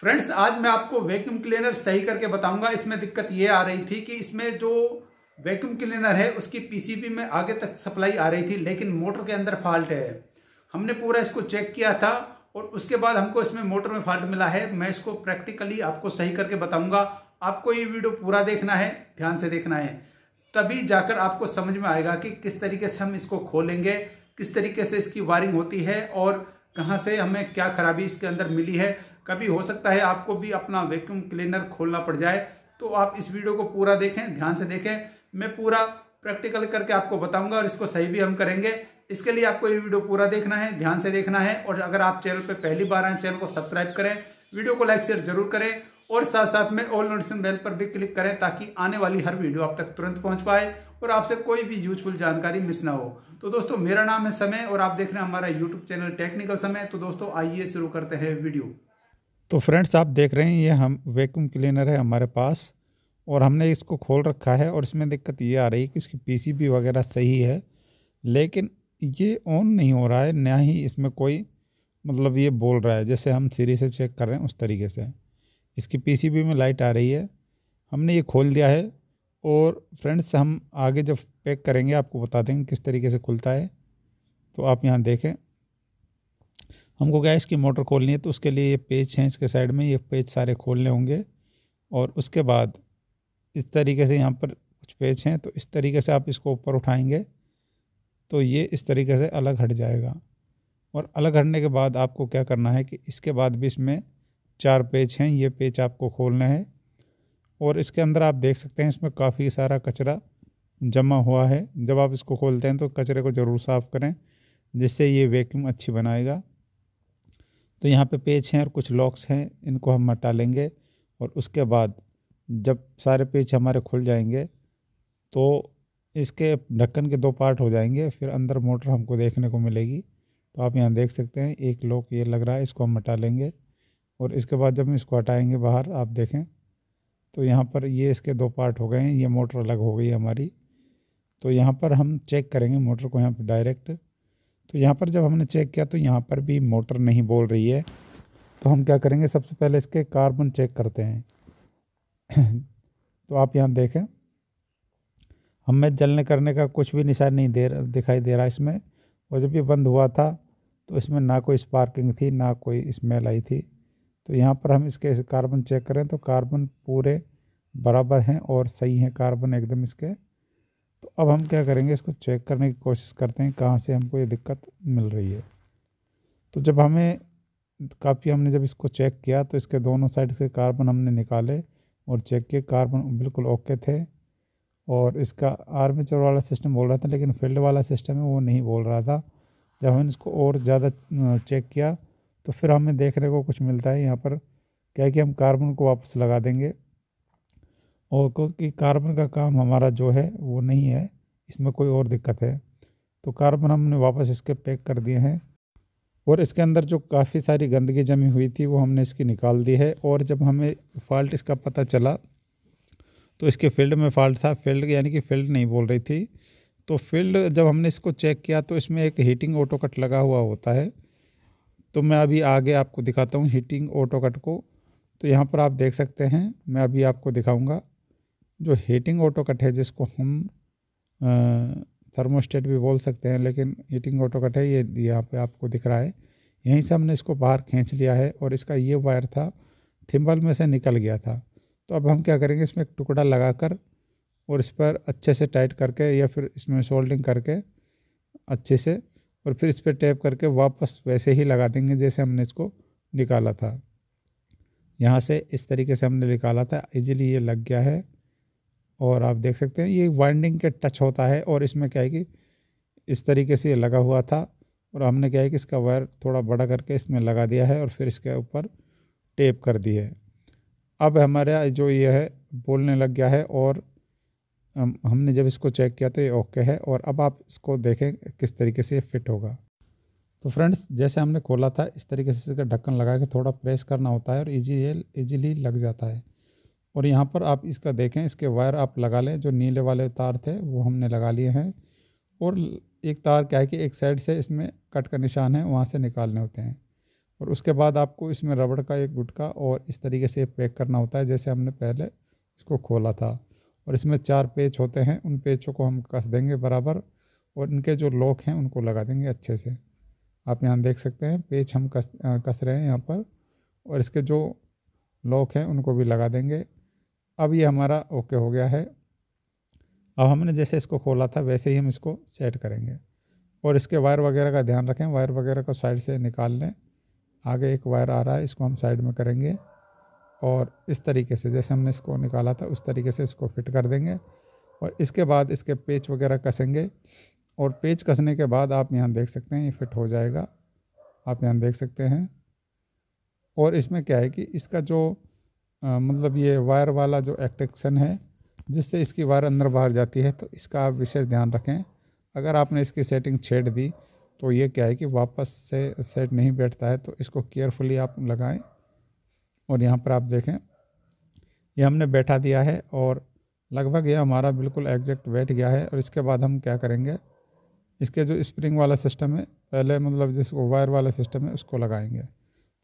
friends आज मैं आपको वैक्यूम क्लीनर सही करके बताऊंगा इसमें दिक्कत ये आ रही थी कि इसमें जो वैक्यूम क्लीनर है उसकी पीसीबी में आगे तक सप्लाई आ रही थी लेकिन मोटर के अंदर फॉल्ट है हमने पूरा इसको चेक किया था और उसके बाद हमको इसमें मोटर में फॉल्ट मिला है मैं इसको प्रैक्टिकली आपको सही करके बताऊँगा आपको ये वीडियो पूरा देखना है ध्यान से देखना है तभी जाकर आपको समझ में आएगा कि किस तरीके से हम इसको खोलेंगे किस तरीके से इसकी वायरिंग होती है और कहाँ से हमें क्या खराबी इसके अंदर मिली है कभी हो सकता है आपको भी अपना वैक्यूम क्लीनर खोलना पड़ जाए तो आप इस वीडियो को पूरा देखें ध्यान से देखें मैं पूरा प्रैक्टिकल करके आपको बताऊंगा और इसको सही भी हम करेंगे इसके लिए आपको ये वीडियो पूरा देखना है ध्यान से देखना है और अगर आप चैनल पर पहली बार आए चैनल को सब्सक्राइब करें वीडियो को लाइक शेयर जरूर करें और साथ साथ में ऑल नोटिफिकेशन बेल पर भी क्लिक करें ताकि आने वाली हर वीडियो आप तक तुरंत पहुंच पाए और आपसे कोई भी यूजफुल जानकारी मिस ना हो तो दोस्तों मेरा नाम है समय और आप देख रहे हैं हमारा यूट्यूब चैनल टेक्निकल समय तो दोस्तों आइए शुरू करते हैं वीडियो तो फ्रेंड्स आप देख रहे हैं ये हम वैक्यूम क्लीनर है हमारे पास और हमने इसको खोल रखा है और इसमें दिक्कत ये आ रही है कि इसकी पीसीबी वगैरह सही है लेकिन ये ऑन नहीं हो रहा है ना ही इसमें कोई मतलब ये बोल रहा है जैसे हम सीरी से चेक कर रहे हैं उस तरीके से इसकी पीसीबी में लाइट आ रही है हमने ये खोल दिया है और फ्रेंड्स हम आगे जब पैक करेंगे आपको बता देंगे किस तरीके से खुलता है तो आप यहाँ देखें हमको गैस की मोटर खोलनी है तो उसके लिए ये पेज हैं इसके साइड में ये पेज सारे खोलने होंगे और उसके बाद इस तरीके से यहाँ पर कुछ पेज हैं तो इस तरीके से आप इसको ऊपर उठाएंगे तो ये इस तरीके से अलग हट जाएगा और अलग हटने के बाद आपको क्या करना है कि इसके बाद भी इसमें चार पेज हैं ये पेज आपको खोलना है और इसके अंदर आप देख सकते हैं इसमें काफ़ी सारा कचरा जमा हुआ है जब आप इसको खोलते हैं तो कचरे को ज़रूर साफ़ करें जिससे ये वैक्यूम अच्छी बनाएगा तो यहाँ पे पेज हैं और कुछ लॉक्स हैं इनको हम हटा लेंगे और उसके बाद जब सारे पेज हमारे खुल जाएंगे तो इसके ढक्कन के दो पार्ट हो जाएंगे फिर अंदर मोटर हमको देखने को मिलेगी तो आप यहाँ देख सकते हैं एक लॉक ये लग रहा है इसको हम हटा लेंगे और इसके बाद जब हम इसको हटाएँगे बाहर आप देखें तो यहाँ पर ये इसके दो पार्ट हो गए हैं ये मोटर अलग हो गई हमारी तो यहाँ पर हम चेक करेंगे मोटर को यहाँ पर डायरेक्ट तो यहाँ पर जब हमने चेक किया तो यहाँ पर भी मोटर नहीं बोल रही है तो हम क्या करेंगे सबसे पहले इसके कार्बन चेक करते हैं तो आप यहाँ देखें हमें जलने करने का कुछ भी निशान नहीं दे दिखाई दे रहा इसमें और जब ये बंद हुआ था तो इसमें ना कोई स्पार्किंग थी ना कोई स्मेल आई थी तो यहाँ पर हम इसके कार्बन चेक करें तो कार्बन पूरे बराबर हैं और सही हैं कार्बन एकदम इसके अब हम क्या करेंगे इसको चेक करने की कोशिश करते हैं कहाँ से हमको ये दिक्कत मिल रही है तो जब हमें काफ़ी हमने जब इसको चेक किया तो इसके दोनों साइड से कार्बन हमने निकाले और चेक किए कार्बन बिल्कुल ओके थे और इसका आर्मेचर वाला सिस्टम बोल रहा था लेकिन फील्ड वाला सिस्टम है वो नहीं बोल रहा था जब हमने इसको और ज़्यादा चेक किया तो फिर हमें देखने को कुछ मिलता है यहाँ पर क्या कि हम कार्बन को वापस लगा देंगे और क्योंकि कार्बन का काम हमारा जो है वो नहीं है इसमें कोई और दिक्कत है तो कार्बन हमने वापस इसके पैक कर दिए हैं और इसके अंदर जो काफ़ी सारी गंदगी जमी हुई थी वो हमने इसकी निकाल दी है और जब हमें फॉल्ट इसका पता चला तो इसके फील्ड में फॉल्ट था फील्ड यानी कि फील्ड नहीं बोल रही थी तो फील्ड जब हमने इसको चेक किया तो इसमें एक हीटिंग ऑटो कट लगा हुआ होता है तो मैं अभी आगे आपको दिखाता हूँ हीटिंग ऑटो कट को तो यहाँ पर आप देख सकते हैं मैं अभी आपको दिखाऊँगा जो हीटिंग ऑटोकट है जिसको हम थर्मोस्टेट भी बोल सकते हैं लेकिन हीटिंग ऑटोकट है ये यहाँ पे आपको दिख रहा है यहीं से हमने इसको बाहर खींच लिया है और इसका ये वायर था थिम्बल में से निकल गया था तो अब हम क्या करेंगे इसमें एक टुकड़ा लगा कर और इस पर अच्छे से टाइट करके या फिर इसमें सोल्डिंग करके अच्छे से और फिर इस पर टैप करके वापस वैसे ही लगा देंगे जैसे हमने इसको निकाला था यहाँ से इस तरीके से हमने निकाला था इजीली ये लग गया है और आप देख सकते हैं ये वाइंडिंग के टच होता है और इसमें क्या है कि इस तरीके से ये लगा हुआ था और हमने क्या है कि इसका वायर थोड़ा बड़ा करके इसमें लगा दिया है और फिर इसके ऊपर टेप कर दी है अब हमारा जो ये है बोलने लग गया है और हमने जब इसको चेक किया तो ये ओके है और अब आप इसको देखें किस तरीके से ये फिट होगा तो फ्रेंड्स जैसे हमने खोला था इस तरीके से इसका ढक्कन लगा के थोड़ा प्रेस करना होता है और इजी ईजीली लग जाता है और यहाँ पर आप इसका देखें इसके वायर आप लगा लें जो नीले वाले तार थे वो हमने लगा लिए हैं और एक तार क्या है कि एक साइड से इसमें कट का निशान है वहाँ से निकालने होते हैं और उसके बाद आपको इसमें रबड़ का एक गुटका और इस तरीके से पैक करना होता है जैसे हमने पहले इसको खोला था और इसमें चार पेच होते हैं उन पेचों को हम कस देंगे बराबर और इनके जो लॉक हैं उनको लगा देंगे अच्छे से आप यहाँ देख सकते हैं पेच हम कस कस रहे हैं यहाँ पर और इसके जो लॉक हैं उनको भी लगा देंगे अब ये हमारा ओके हो गया है अब हमने जैसे इसको खोला था वैसे ही हम इसको सेट करेंगे और इसके वायर वगैरह का ध्यान रखें वायर वगैरह को साइड से निकाल लें आगे एक वायर आ रहा है इसको हम साइड में करेंगे और इस तरीके से जैसे हमने इसको निकाला था उस तरीके से इसको फिट कर देंगे और इसके बाद इसके पेच वगैरह कसेंगे और पेच कसने के बाद आप यहाँ देख सकते हैं ये फिट हो जाएगा आप यहाँ देख सकते हैं और इसमें क्या है कि इसका जो मतलब ये वायर वाला जो एक्टेक्शन है जिससे इसकी वायर अंदर बाहर जाती है तो इसका आप विशेष ध्यान रखें अगर आपने इसकी सेटिंग छेड़ दी तो ये क्या है कि वापस से सेट नहीं बैठता है तो इसको केयरफुली आप लगाएं और यहाँ पर आप देखें ये हमने बैठा दिया है और लगभग ये हमारा बिल्कुल एग्जैक्ट बैठ गया है और इसके बाद हम क्या करेंगे इसके जो स्प्रिंग वाला सिस्टम है पहले मतलब जिसको वायर वाला सिस्टम है उसको लगाएंगे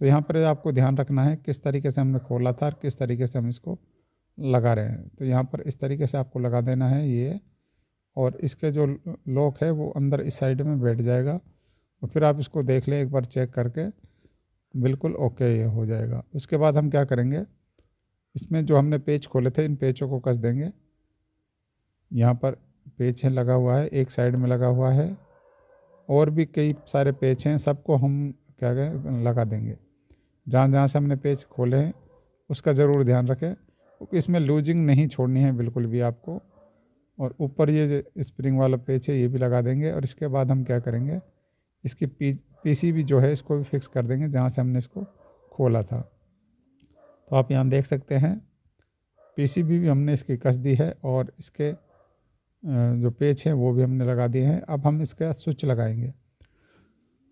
तो यहाँ पर आपको ध्यान रखना है किस तरीके से हमने खोला था और किस तरीके से हम इसको लगा रहे हैं तो यहाँ पर इस तरीके से आपको लगा देना है ये और इसके जो लॉक है वो अंदर इस साइड में बैठ जाएगा और फिर आप इसको देख लें एक बार चेक करके बिल्कुल ओके ये हो जाएगा उसके बाद हम क्या करेंगे इसमें जो हमने पेज खोले थे इन पेचों को कस देंगे यहाँ पर पेच है लगा हुआ है एक साइड में लगा हुआ है और भी कई सारे पेच हैं सबको हम क्या कहें लगा देंगे जहाँ जहाँ से हमने पेज खोले हैं उसका ज़रूर ध्यान रखें क्योंकि इसमें लूजिंग नहीं छोड़नी है बिल्कुल भी आपको और ऊपर ये स्प्रिंग वाला पेच है ये भी लगा देंगे और इसके बाद हम क्या करेंगे इसकी पी पी भी जो है इसको भी फिक्स कर देंगे जहाँ से हमने इसको खोला था तो आप यहाँ देख सकते हैं सी भी हमने इसकी कस दी है और इसके जो पेच हैं वो भी हमने लगा दिए हैं अब हम इसका स्विच लगाएंगे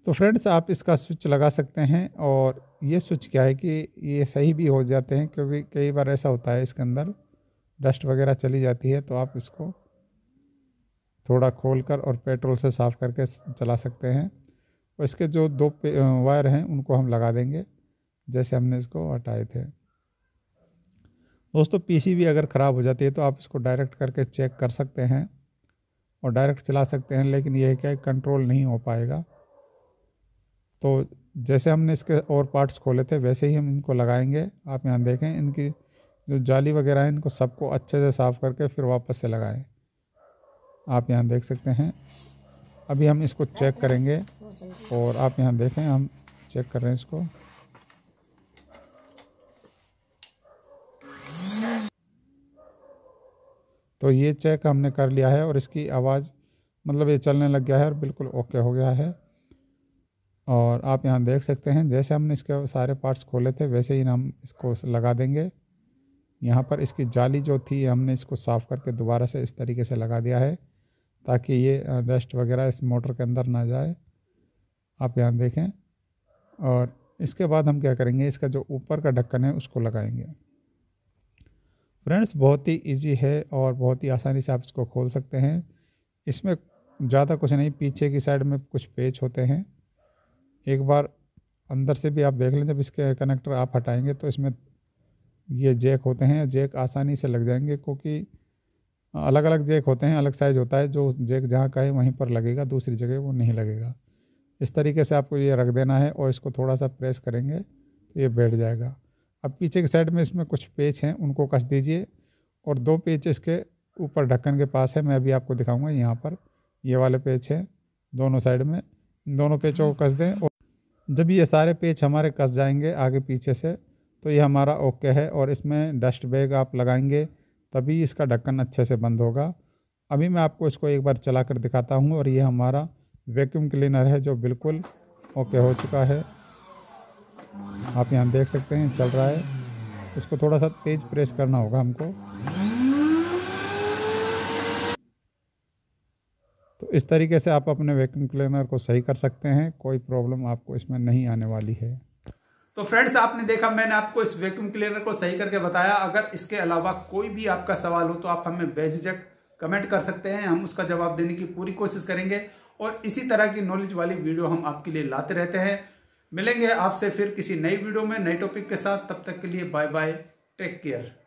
तो फ्रेंड्स आप इसका स्विच लगा सकते हैं और ये स्विच क्या है कि ये सही भी हो जाते हैं क्योंकि कई बार ऐसा होता है इसके अंदर डस्ट वगैरह चली जाती है तो आप इसको थोड़ा खोल कर और पेट्रोल से साफ़ करके चला सकते हैं और इसके जो दो वायर हैं उनको हम लगा देंगे जैसे हमने इसको हटाए थे दोस्तों पीसीबी अगर ख़राब हो जाती है तो आप इसको डायरेक्ट करके चेक कर सकते हैं और डायरेक्ट चला सकते हैं लेकिन यह क्या कंट्रोल नहीं हो पाएगा तो जैसे हमने इसके और पार्ट्स खोले थे वैसे ही हम इनको लगाएंगे आप यहाँ देखें इनकी जो जाली वगैरह है इनको सबको अच्छे से साफ़ करके फिर वापस से लगाएं आप यहाँ देख सकते हैं अभी हम इसको चेक करेंगे और आप यहाँ देखें हम चेक कर रहे हैं इसको तो ये चेक हमने कर लिया है और इसकी आवाज़ मतलब ये चलने लग गया है और बिल्कुल ओके हो गया है और आप यहाँ देख सकते हैं जैसे हमने इसके सारे पार्ट्स खोले थे वैसे ही हम इसको लगा देंगे यहाँ पर इसकी जाली जो थी हमने इसको साफ़ करके दोबारा से इस तरीके से लगा दिया है ताकि ये डस्ट वगैरह इस मोटर के अंदर ना जाए आप यहाँ देखें और इसके बाद हम क्या करेंगे इसका जो ऊपर का ढक्कन है उसको लगाएंगे फ्रेंड्स बहुत ही इजी है और बहुत ही आसानी से आप इसको खोल सकते हैं इसमें ज़्यादा कुछ नहीं पीछे की साइड में कुछ पेच होते हैं एक बार अंदर से भी आप देख लें जब इसके कनेक्टर आप हटाएंगे तो इसमें ये जैक होते हैं जैक आसानी से लग जाएंगे क्योंकि अलग अलग जैक होते हैं अलग साइज़ होता है जो जैक जहाँ का है वहीं पर लगेगा दूसरी जगह वो नहीं लगेगा इस तरीके से आपको ये रख देना है और इसको थोड़ा सा प्रेस करेंगे तो ये बैठ जाएगा अब पीछे के साइड में इसमें कुछ पेच हैं उनको कस दीजिए और दो पेच इसके ऊपर ढक्कन के पास है मैं अभी आपको दिखाऊंगा यहाँ पर ये वाले पेच हैं दोनों साइड में इन दोनों पेचों को कस दें और जब ये सारे पेच हमारे कस जाएंगे आगे पीछे से तो ये हमारा ओके है और इसमें डस्ट बैग आप लगाएंगे तभी इसका ढक्कन अच्छे से बंद होगा अभी मैं आपको इसको एक बार चला कर दिखाता हूँ और ये हमारा वैक्यूम क्लीनर है जो बिल्कुल ओके हो चुका है आप यहाँ देख सकते हैं चल रहा है इसको थोड़ा सा तेज़ प्रेस करना होगा हमको इस तरीके से आप अपने वैक्यूम क्लीनर को सही कर सकते हैं कोई प्रॉब्लम आपको इसमें नहीं आने वाली है तो फ्रेंड्स आपने देखा मैंने आपको इस वैक्यूम क्लीनर को सही करके बताया अगर इसके अलावा कोई भी आपका सवाल हो तो आप हमें बेझिझक कमेंट कर सकते हैं हम उसका जवाब देने की पूरी कोशिश करेंगे और इसी तरह की नॉलेज वाली वीडियो हम आपके लिए लाते रहते हैं मिलेंगे आपसे फिर किसी नई वीडियो में नए टॉपिक के साथ तब तक के लिए बाय बाय टेक केयर